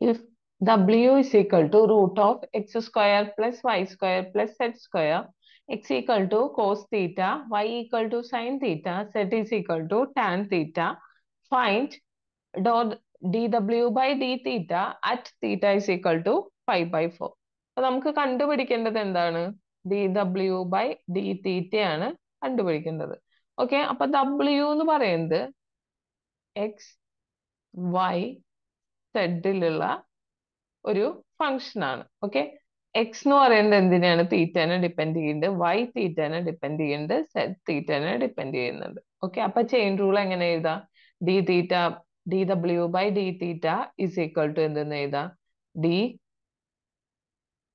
if w is equal to root of x square plus y square plus z square, x equal to cos theta, y equal to sin theta, z is equal to tan theta, find dot dw by d theta at theta is equal to 5 by 4. അപ്പൊ നമുക്ക് കണ്ടുപിടിക്കേണ്ടത് എന്താണ് D W by D തീറ്റയാണ് കണ്ടുപിടിക്കേണ്ടത് okay അപ്പൊ W എന്ന് പറയുന്നത് X Y സെഡിലുള്ള ഒരു ഫംഗ്ഷൻ ആണ് ഓക്കെ എക്സ് എന്ന് പറയുന്നത് എന്തിനാണ് തീറ്റേനെ ഡിപ്പെൻഡ് ചെയ്യുന്നത് വൈ തീറ്റേനെ ഡിപ്പെൻഡ് ചെയ്യുന്നുണ്ട് സെഡ് തീറ്റേനെ ഡിപ്പെൻഡ് ചെയ്യുന്നുണ്ട് ഓക്കെ അപ്പൊ ചെയിൻ റൂൾ എങ്ങനെ എഴുതാം D theta D W by D theta is equal to എന്തെന്ന് എഴുതാം ഡി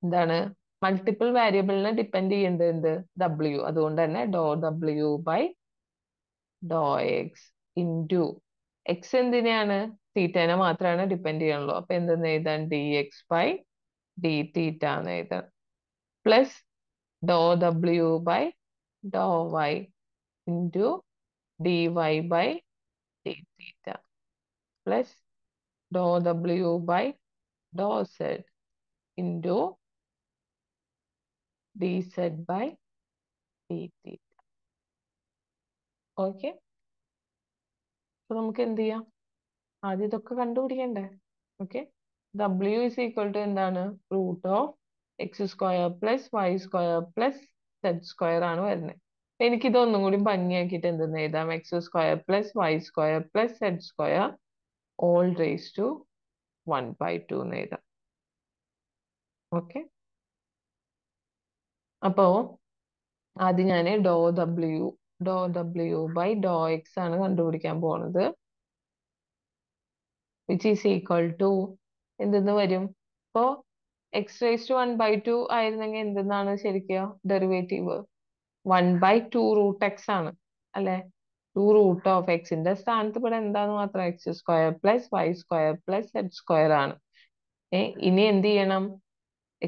എന്താണ് മൾട്ടിപ്പിൾ വേരിയബിളിനെ ഡിപ്പെൻഡ് ചെയ്യേണ്ടത് എന്ത് ഡബ്ല്യു അതുകൊണ്ട് തന്നെ doh W by Dr X into X എന്തിനെയാണ് തീറ്റേനെ മാത്രമാണ് ഡിപ്പെൻഡ് ചെയ്യണുള്ളൂ അപ്പൊ എന്തെന്ന് എഴുതാം D X by D theta എന്ന് എഴുതാം plus doh W by doh Y into D Y by D theta plus doh W by doh Z into D Z by D theta okay അപ്പൊ നമുക്ക് എന്ത് ചെയ്യാം ആദ്യം ഇതൊക്കെ കണ്ടുപിടിക്കണ്ടേ okay W is equal to എന്താണ് root of X square plus Y square plus Z square ആണ് വരുന്നത് എനിക്കിത് ഒന്നും കൂടി ഭംഗിയാക്കിയിട്ട് എന്തെന്ന് എഴുതാം X square plus Y square plus Z square all raise to one by two എന്ന് എഴുതാം ഓക്കെ അപ്പോ ആദ്യം ഞാൻ doh W doh W by Dr X ആണ് കണ്ടുപിടിക്കാൻ പോണത് വിച്ച് ഈസ് ഈക്വൽ ടു എന്തെന്ന് വരും ഇപ്പോ X raise to one by two ആയിരുന്നെങ്കിൽ എന്തെന്നാണ് ശരിക്കും derivative one by two root X ആണ് അല്ലെ ടു റൂട്ട് ഓഫ് എക്സിന്റെ സ്ഥാനത്ത് ഇവിടെ എന്താന്ന് മാത്രം X square plus Y square plus Z square ആണ് ഇനി എന്ത് ചെയ്യണം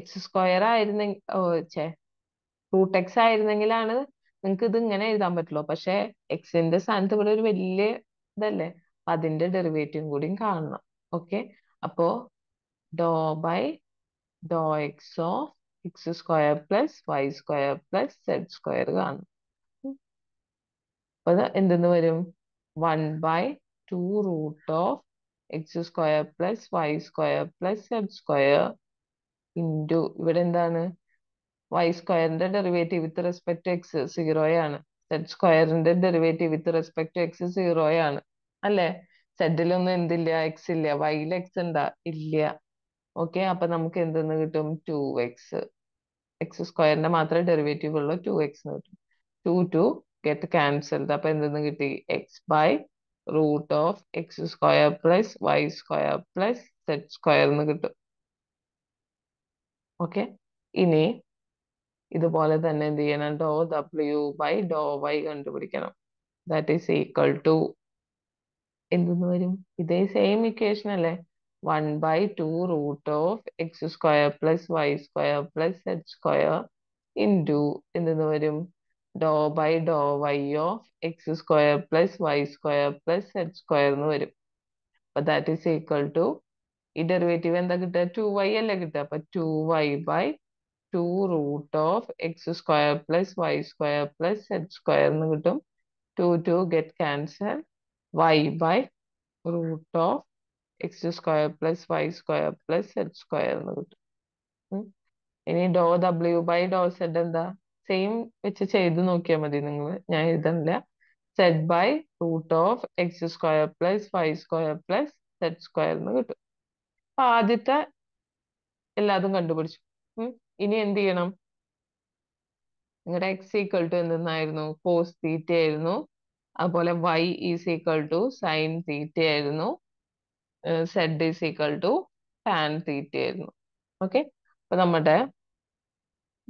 എക്സ് സ്ക്വയർ ആയിരുന്നെങ്കിൽ ഓ ചേ റൂട്ട് എക്സ് ആയിരുന്നെങ്കിലാണ് നിങ്ങൾക്ക് ഇത് ഇങ്ങനെ എഴുതാൻ പറ്റുള്ളൂ പക്ഷെ എക്സിന്റെ സ്ഥാനത്ത് ഇവിടെ ഒരു വലിയ ഇതല്ലേ അപ്പൊ അതിന്റെ ഡെറിവേറ്റീവും കൂടിയും കാണണം ഓക്കെ അപ്പോ doh by Dr X of X square plus Y square plus Z square കാണണം അപ്പൊ എന്തെന്ന് വരും one by two root of X square plus Y square plus Z square into ഇവിടെ എന്താണ് y സ്ക്വയറിന്റെ derivative with respect to X സീറോയാണ് സെഡ് സ്ക്വയറിന്റെ derivative with respect to X സീറോയാണ് അല്ലേ സെഡിലൊന്നും എന്തില്ല എക്സ് ഇല്ല വൈയിൽ എക്സ് ഉണ്ടാ ഇല്ല ഓക്കെ അപ്പൊ നമുക്ക് എന്തെന്ന് കിട്ടും ടു എക്സ് എക്സ് സ്ക്വയറിന്റെ മാത്രമേ ഡെറിവേറ്റീവ് ഉള്ളൂ ടു എക്സ് കിട്ടും ടു ടു ഗെറ്റ് ക്യാൻസൽഡ് അപ്പൊ എന്തെന്ന് കിട്ടി X by root of X square plus Y square plus Z square എന്ന് കിട്ടും ഓക്കെ ഇനി ഇതുപോലെ തന്നെ എന്ത് ചെയ്യണം doh W by doh Y കണ്ടുപിടിക്കണം ദാറ്റ് ഈസ് ഈക്വൽ ടു എന്തെന്ന് വരും ഇതേ സെയിം ഇക്വേഷൻ അല്ലേ one by two root of X square plus Y square plus H square into എന്തെന്ന് വരും doh by doh Y of X square plus Y square plus H square എന്ന് വരും അപ്പൊ that is equal to ഈ derivative എന്താ കിട്ടുക two Y അല്ലേ കിട്ടുക അപ്പൊ two Y by two root of X square plus Y square plus Z square എന്ന് കിട്ടും two two get cancel Y by root of X square plus Y square plus Z square എന്ന് കിട്ടും ഇനി doh W by doh Z എന്താ same വെച്ച് ചെയ്ത് നോക്കിയാൽ മതി നിങ്ങൾ ഞാൻ എഴുതണില്ല Z by root of X square plus Y square plus Z square എന്ന് കിട്ടും അപ്പൊ ആദ്യത്തെ എല്ലാതും കണ്ടുപിടിച്ചു ഇനി എന്ത് ചെയ്യണം നിങ്ങളുടെ എക്സ് ഈക്വൽ ടു എന്തെന്നായിരുന്നു കോസ് തീറ്റ ആയിരുന്നു അതുപോലെ Y is equal to sine theta ആയിരുന്നു Z is equal to tan theta ആയിരുന്നു ഓക്കെ അപ്പൊ നമ്മുടെ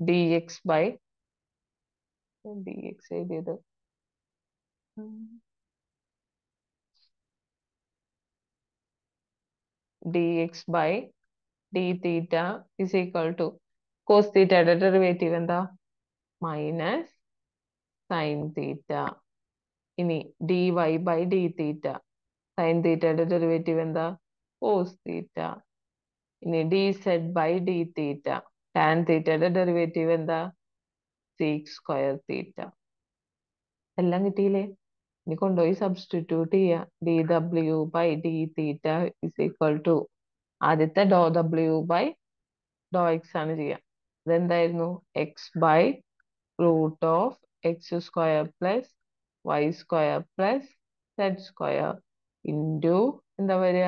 D X by D X എഴുതിയത് D X by D theta is equal to cos theta യുടെ derivative എന്താ minus sine theta ഇനി D Y by D theta sine തീറ്റയുടെ derivative എന്താ cos theta ഇനി D Z by D theta tan തീറ്റയുടെ derivative എന്താ sec square theta എല്ലാം കിട്ടിയില്ലേ ഇനി കൊണ്ടുപോയി സബ്സ്റ്റിറ്റ്യൂട്ട് ചെയ്യുക d W by D theta is equal to ആദ്യത്തെ ഡോ ഡബ്ല്യു ബൈ ഡോ എക്സ് ആണ് ചെയ്യുക അതെന്തായിരുന്നു x by root of X square plus Y square plus Z square into എന്താ വരിക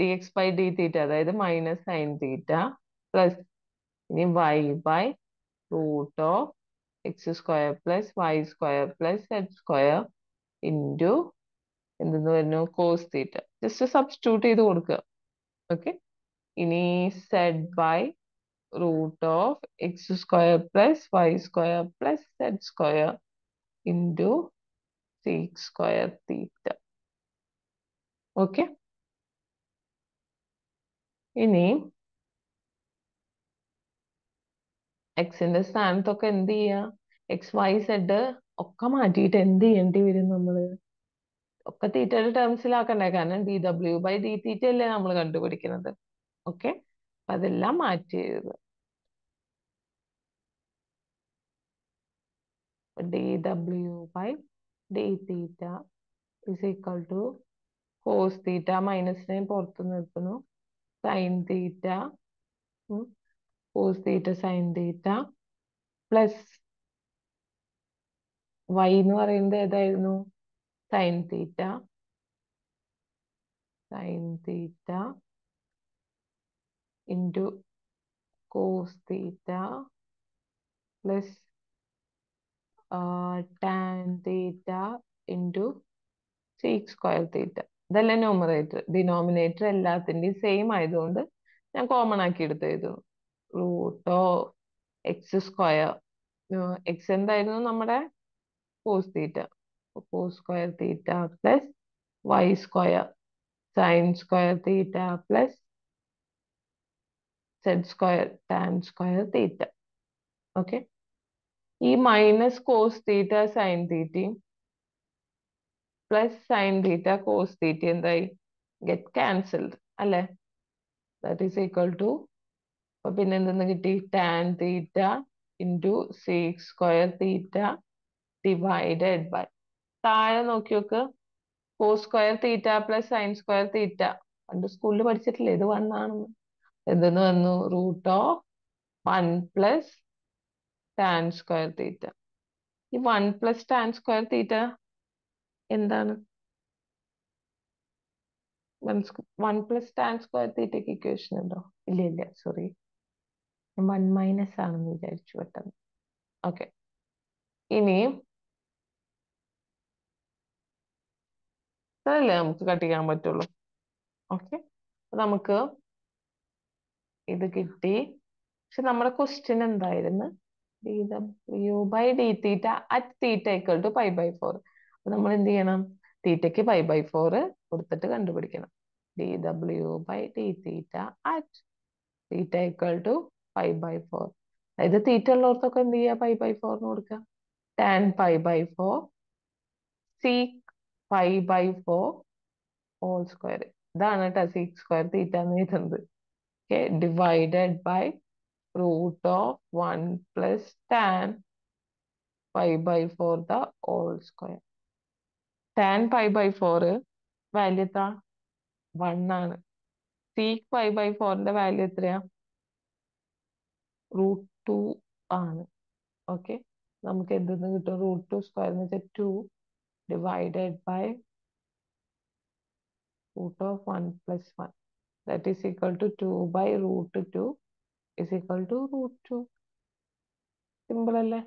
d X by D theta അതായത് minus sine theta plus ഇനി y by root of X square plus Y square plus Z square into എന്തെന്ന് പറഞ്ഞു cos theta just substitute ചെയ്ത് കൊടുക്കുക okay ഇനി z by root of x square plus y square plus z square into sec square theta. Okay. ഇനി എക്സിന്റെ സ്ഥാനത്തൊക്കെ എന്ത് ചെയ്യുക X Y Z ഒക്കെ മാറ്റിയിട്ട് എന്ത് ചെയ്യേണ്ടി വരും നമ്മള് ഒക്കെ തീറ്റയുടെ ടേംസിലാക്കണ്ടേ കാരണം d W by D theta അല്ലേ നമ്മൾ കണ്ടുപിടിക്കുന്നത് ഓക്കെ അതെല്ലാം മാറ്റി എഴുതുക dw by d theta is equal to cos theta മൈനസിനെ പുറത്ത് നിൽക്കുന്നു sine theta cos theta sine theta plus y എന്ന് പറയുന്നത് ഏതായിരുന്നു sine theta sine theta into cos theta plus uh, tan theta into sec square theta. ഇതല്ല numerator denominator എല്ലാത്തിൻ്റെയും same ആയതുകൊണ്ട് ഞാൻ കോമൺ ആക്കി എടുത്ത് എഴുതു root of X square x എന്തായിരുന്നു നമ്മുടെ cos theta cos square theta plus Y square sine square theta plus Z square tan square theta okay ഈ മൈനസ് കോസ് തീറ്റ സൈൻ തീറ്റയും plus sine theta cos theta എന്തായി get cancelled അല്ലേ that is equal to അപ്പൊ പിന്നെ എന്തെന്ന് കിട്ടി tan theta into sec square theta divided by താഴെ നോക്കി നോക്ക് cos square theta plus sine square theta പണ്ട് സ്കൂളിൽ പഠിച്ചിട്ടില്ല ഇത് വണ്ണാണെന്ന് എന്തെന്ന് വന്നു root of one plus tan square theta ഈ one plus tan square theta എന്താണ് വൺ പ്ലസ് ടാൻ സ്ക്വയർ തീറ്റയ്ക്ക് ഇക്വേഷൻ ഉണ്ടോ ഇല്ല ഇല്ല സോറി വൺ മൈനസ് ആണെന്ന് വിചാരിച്ചു പെട്ടെന്ന് ഓക്കെ ഇനി അതല്ലേ നമുക്ക് ചെയ്യാൻ പറ്റുള്ളൂ ഓക്കെ നമുക്ക് ഇത് കിട്ടി പക്ഷെ നമ്മുടെ ക്വസ്റ്റ്യൻ എന്തായിരുന്നു d by D theta at theta equal to pi by four അപ്പൊ നമ്മൾ എന്ത് ചെയ്യണം തീറ്റയ്ക്ക് പൈ ബൈ ഫോർ കൊടുത്തിട്ട് കണ്ടുപിടിക്കണം d W by D theta at theta equal to pi by four അതായത് തീറ്റ എന്ത് ചെയ്യുക പൈ ബൈ ഫോറിന് കൊടുക്കുക tan pi by four sec pi by four whole square ഇതാണ് കേട്ടോ സീക്ക് സ്ക്വയർ തീറ്റ എന്ന് എഴുതുന്നത് okay by root of 1 plus tan pi by 4 the whole square. tan pi by 4 value എത്ര one ആണ് sec five by ഫോറിന്റെ value എത്രയാ root two ആണ് okay നമുക്ക് എന്തെന്ന് കിട്ടും റൂട്ട് ടു സ്ക്വയർ എന്ന് വെച്ചാൽ two divided by root of one plus one that is equal to two by root two is equal to root 2. Simple അല്ലേ